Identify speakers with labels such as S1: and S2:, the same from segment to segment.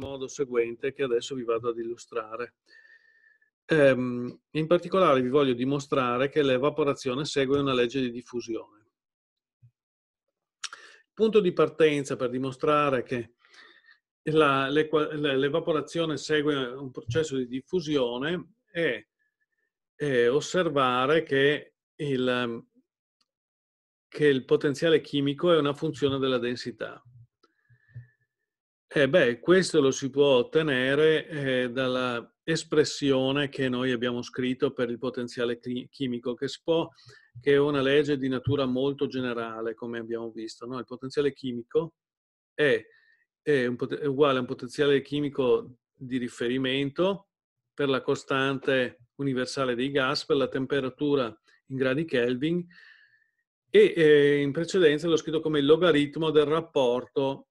S1: modo seguente che adesso vi vado ad illustrare. Ehm, in particolare vi voglio dimostrare che l'evaporazione segue una legge di diffusione. Il punto di partenza per dimostrare che l'evaporazione segue un processo di diffusione è, è osservare che il, che il potenziale chimico è una funzione della densità. Eh beh, questo lo si può ottenere eh, dalla espressione che noi abbiamo scritto per il potenziale chimico, che, si può, che è una legge di natura molto generale, come abbiamo visto. No? Il potenziale chimico è, è, un, è uguale a un potenziale chimico di riferimento per la costante universale dei gas, per la temperatura in gradi Kelvin, e eh, in precedenza l'ho scritto come il logaritmo del rapporto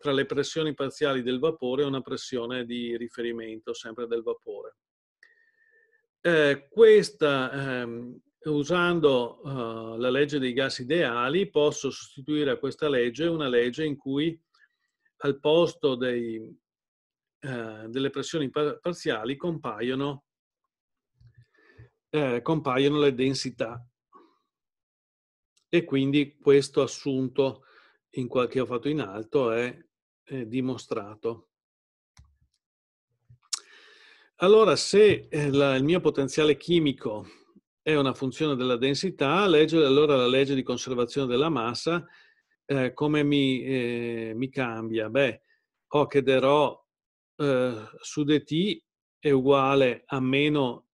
S1: tra le pressioni parziali del vapore e una pressione di riferimento sempre del vapore. Eh, questa, ehm, usando eh, la legge dei gas ideali, posso sostituire a questa legge una legge in cui al posto dei, eh, delle pressioni par parziali compaiono, eh, compaiono le densità. E quindi questo assunto in qualche che ho fatto in alto è eh, dimostrato. Allora, se eh, la, il mio potenziale chimico è una funzione della densità, leggere allora la legge di conservazione della massa, eh, come mi, eh, mi, cambia? Beh, ho che derò eh, su dt è uguale a meno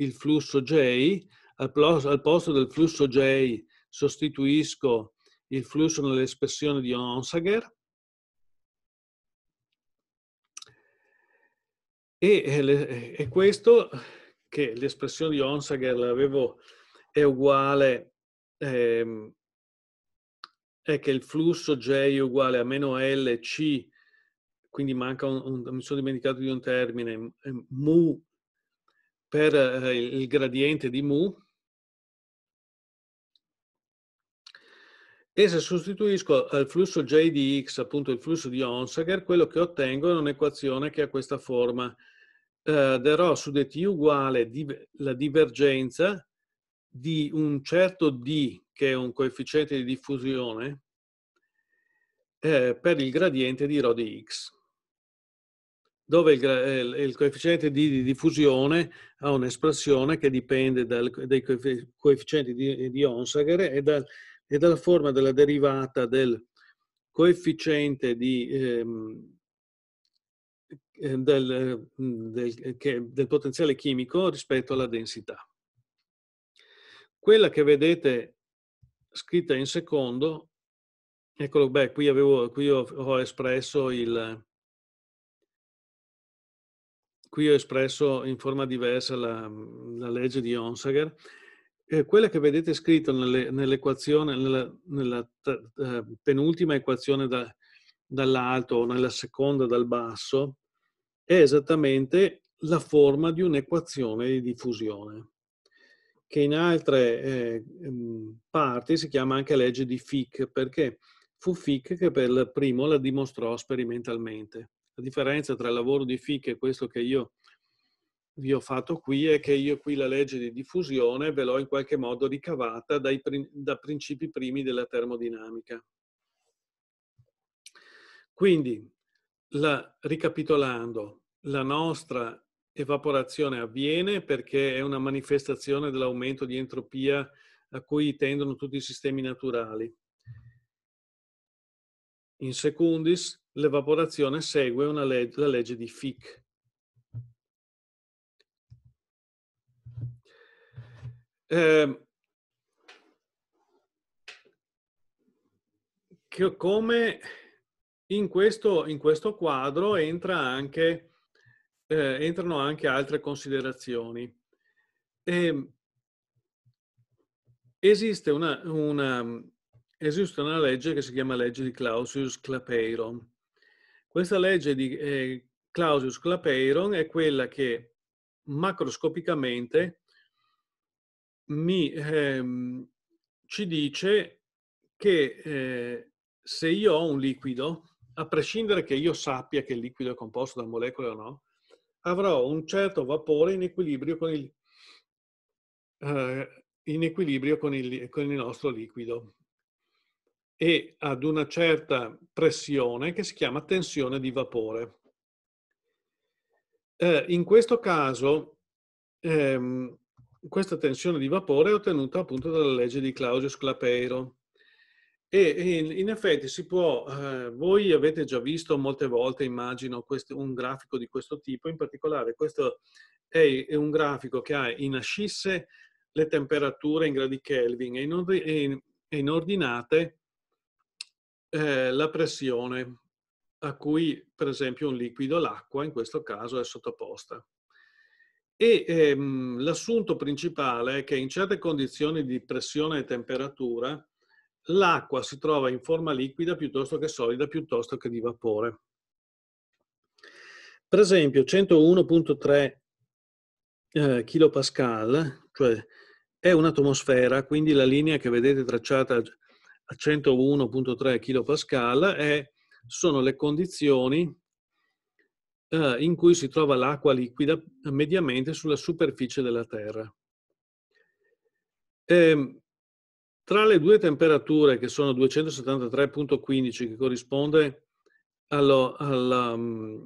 S1: il flusso J, al, plus, al posto del flusso J sostituisco il flusso nell'espressione di Onsager, E, eh, e eh, questo che l'espressione di Onsager l'avevo è uguale, ehm, è che il flusso J è uguale a meno LC, quindi manca un, un, mi sono dimenticato di un termine, eh, mu per il gradiente di mu, e se sostituisco al flusso J di X, appunto il flusso di Onsager, quello che ottengo è un'equazione che ha questa forma eh, darò su dt uguale di, la divergenza di un certo d, che è un coefficiente di diffusione, eh, per il gradiente di rho di x, dove il, eh, il coefficiente d di diffusione ha un'espressione che dipende dal, dai coefficienti di, di Onsager e, dal, e dalla forma della derivata del coefficiente di... Ehm, eh, del, mm, del, eh, del potenziale chimico rispetto alla densità. Quella che vedete scritta in secondo, eccolo, beh, qui, avevo, qui ho, ho espresso il, qui ho espresso in forma diversa la, la legge di Onsager. Eh, quella che vedete scritta nelle, nell'equazione, nella, nella t, eh, penultima equazione da, dall'alto o nella seconda dal basso, è esattamente la forma di un'equazione di diffusione, che in altre eh, mm, parti si chiama anche legge di Fick, perché fu Fick che per primo la dimostrò sperimentalmente. La differenza tra il lavoro di Fick e questo che io vi ho fatto qui è che io qui la legge di diffusione ve l'ho in qualche modo ricavata dai, da principi primi della termodinamica. Quindi la, ricapitolando, la nostra evaporazione avviene perché è una manifestazione dell'aumento di entropia a cui tendono tutti i sistemi naturali. In secundis, l'evaporazione segue leg la legge di Fick. Eh, come in questo, in questo quadro entra anche, eh, entrano anche altre considerazioni. Eh, esiste, una, una, esiste, una, legge che si chiama legge di Clausius Clapeyron. Questa legge di eh, Clausius Clapeyron è quella che macroscopicamente mi, ehm, ci dice che eh, se io ho un liquido a prescindere che io sappia che il liquido è composto da molecole o no, avrò un certo vapore in equilibrio con il, eh, equilibrio con il, con il nostro liquido e ad una certa pressione che si chiama tensione di vapore. Eh, in questo caso, ehm, questa tensione di vapore è ottenuta appunto dalla legge di Claudius Clapeiro, e in effetti si può, eh, voi avete già visto molte volte, immagino, questo, un grafico di questo tipo, in particolare questo è, è un grafico che ha in ascisse le temperature in gradi Kelvin e in, e in, e in ordinate eh, la pressione a cui per esempio un liquido, l'acqua in questo caso, è sottoposta. E ehm, l'assunto principale è che in certe condizioni di pressione e temperatura l'acqua si trova in forma liquida piuttosto che solida, piuttosto che di vapore. Per esempio, 101.3 eh, kPa, cioè è un'atmosfera, quindi la linea che vedete tracciata a 101.3 kPa è, sono le condizioni eh, in cui si trova l'acqua liquida mediamente sulla superficie della Terra. E, ehm, tra le due temperature che sono 273.15 che corrisponde allo, alla, mm,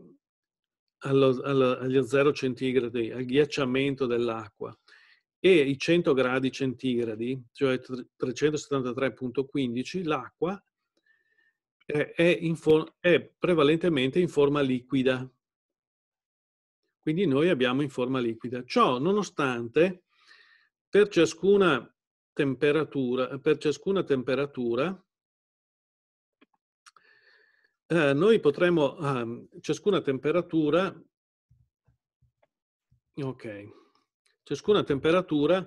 S1: allo, alla, agli 0 centigradi, al ghiacciamento dell'acqua e i 100 gradi centigradi, cioè 373.15, l'acqua è, for- è prevalentemente in forma liquida. Quindi noi abbiamo in forma liquida. Ciò nonostante, per ciascuna temperatura, per ciascuna temperatura, eh, noi potremmo, um, ehm, ciascuna temperatura, ok, ciascuna temperatura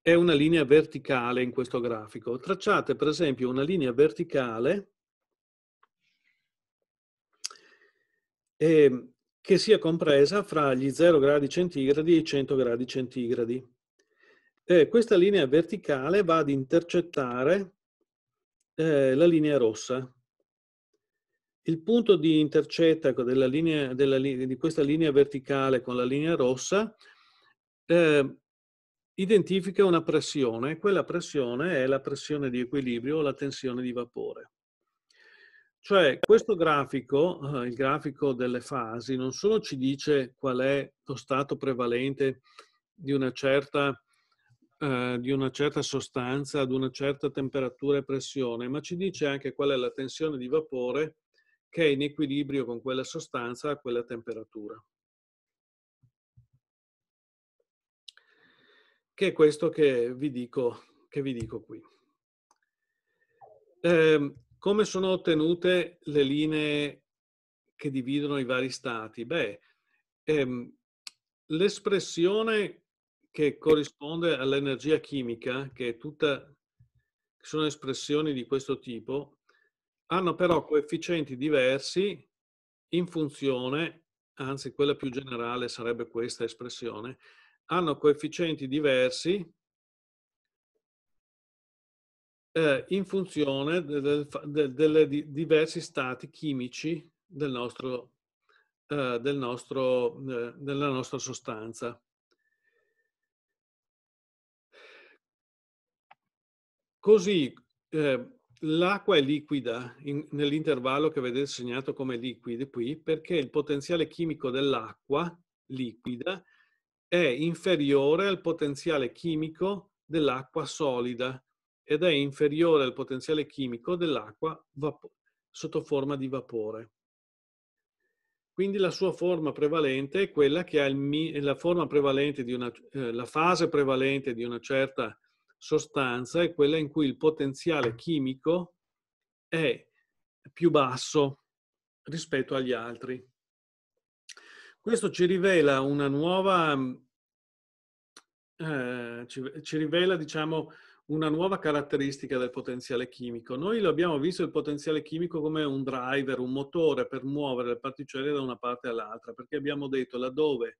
S1: è una linea verticale in questo grafico. Tracciate per esempio una linea verticale eh, che sia compresa fra gli 0 gradi centigradi e i 100 gradi centigradi eh, questa linea verticale va ad intercettare eh, la linea rossa. Il punto di intercetta della linea, della, di questa linea verticale con la linea rossa eh, identifica una pressione. Quella pressione è la pressione di equilibrio o la tensione di vapore. Cioè questo grafico, eh, il grafico delle fasi, non solo ci dice qual è lo stato prevalente di una certa eh, di una certa sostanza ad una certa temperatura e pressione, ma ci dice anche qual è la tensione di vapore che è in equilibrio con quella sostanza a quella temperatura. Che è questo che vi dico, che vi dico qui. Eh, come sono ottenute le linee che dividono i vari stati? Beh, ehm, l'espressione che corrisponde all'energia chimica, che è tutta sono espressioni di questo tipo, hanno però coefficienti diversi in funzione, anzi quella più generale sarebbe questa espressione, hanno coefficienti diversi eh, in funzione dei del, diversi stati chimici del nostro, eh, del nostro, eh, della nostra sostanza. Così eh, l'acqua è liquida nell'intervallo che vedete segnato come liquide qui, perché il potenziale chimico dell'acqua liquida è inferiore al potenziale chimico dell'acqua solida ed è inferiore al potenziale chimico dell'acqua sotto forma di vapore. Quindi la sua forma prevalente è quella che ha il, la, prevalente una, eh, la fase prevalente di una certa sostanza è quella in cui il potenziale chimico è più basso rispetto agli altri. Questo ci rivela una nuova, eh, ci, ci rivela, diciamo, una nuova caratteristica del potenziale chimico. Noi lo abbiamo visto il potenziale chimico come un driver, un motore per muovere le particelle da una parte all'altra, perché abbiamo detto laddove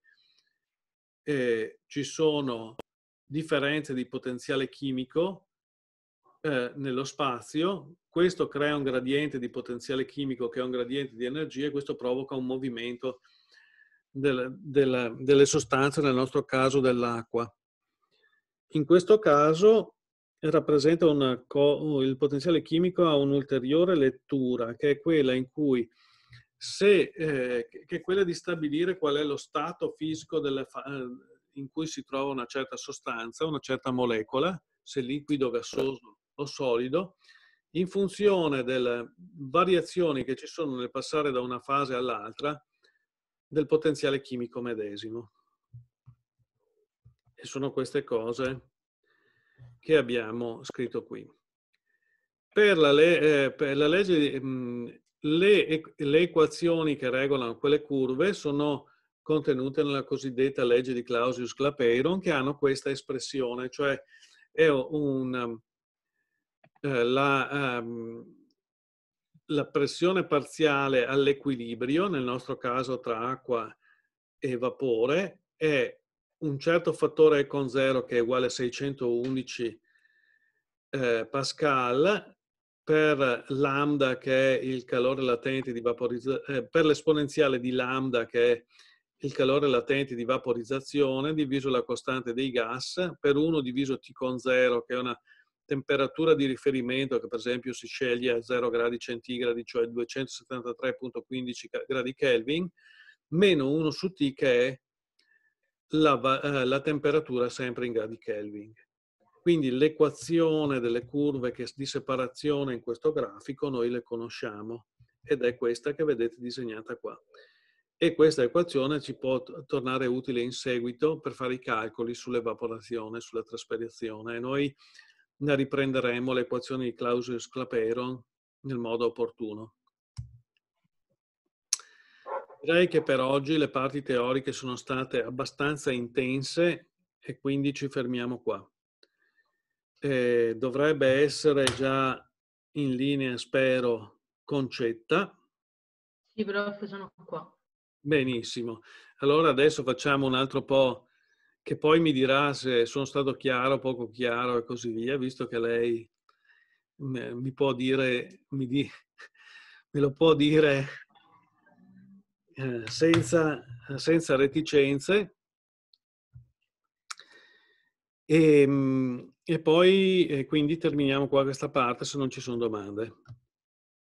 S1: eh, ci sono differenze di potenziale chimico eh, nello spazio, questo crea un gradiente di potenziale chimico che è un gradiente di energia e questo provoca un movimento del, del, delle sostanze, nel nostro caso dell'acqua. In questo caso rappresenta una, il potenziale chimico ha un'ulteriore lettura, che è quella in cui se, eh, che è quella di stabilire qual è lo stato fisico delle, in cui si trova una certa sostanza, una certa molecola, se liquido, gassoso o solido, in funzione delle variazioni che ci sono nel passare da una fase all'altra del potenziale chimico medesimo. E sono queste cose che abbiamo scritto qui. Per la, le, eh, per la legge, mh, le, le equazioni che regolano quelle curve sono contenute nella cosiddetta legge di Clausius Clapeyron che hanno questa espressione, cioè è un, eh, la, um, la pressione parziale all'equilibrio, nel nostro caso tra acqua e vapore, è un certo fattore con zero che è uguale a 611 eh, Pascal per lambda che è il calore latente di vaporizzazione, eh, per l'esponenziale di lambda che è il calore latente di vaporizzazione diviso la costante dei gas per 1 diviso T con 0, che è una temperatura di riferimento che per esempio si sceglie a 0 gradi centigradi, cioè 273.15 gradi Kelvin, meno 1 su T che è la, eh, la temperatura sempre in gradi Kelvin. Quindi l'equazione delle curve di separazione in questo grafico noi le conosciamo ed è questa che vedete disegnata qua e questa equazione ci può tornare utile in seguito per fare i calcoli sull'evaporazione, sulla traspirazione. E noi ne riprenderemo le equazioni di Clausius-Clapeyron nel modo opportuno. Direi che per oggi le parti teoriche sono state abbastanza intense e quindi ci fermiamo qua. Eh, dovrebbe essere già in linea, spero, concetta. Sì, prof, sono qua. Benissimo. Allora adesso facciamo un altro po' che poi mi dirà se sono stato chiaro, poco chiaro e così via, visto che lei mi può dire, mi di, me lo può dire eh, senza, senza, reticenze. E, ehm, e poi e quindi terminiamo qua questa parte se non ci sono domande.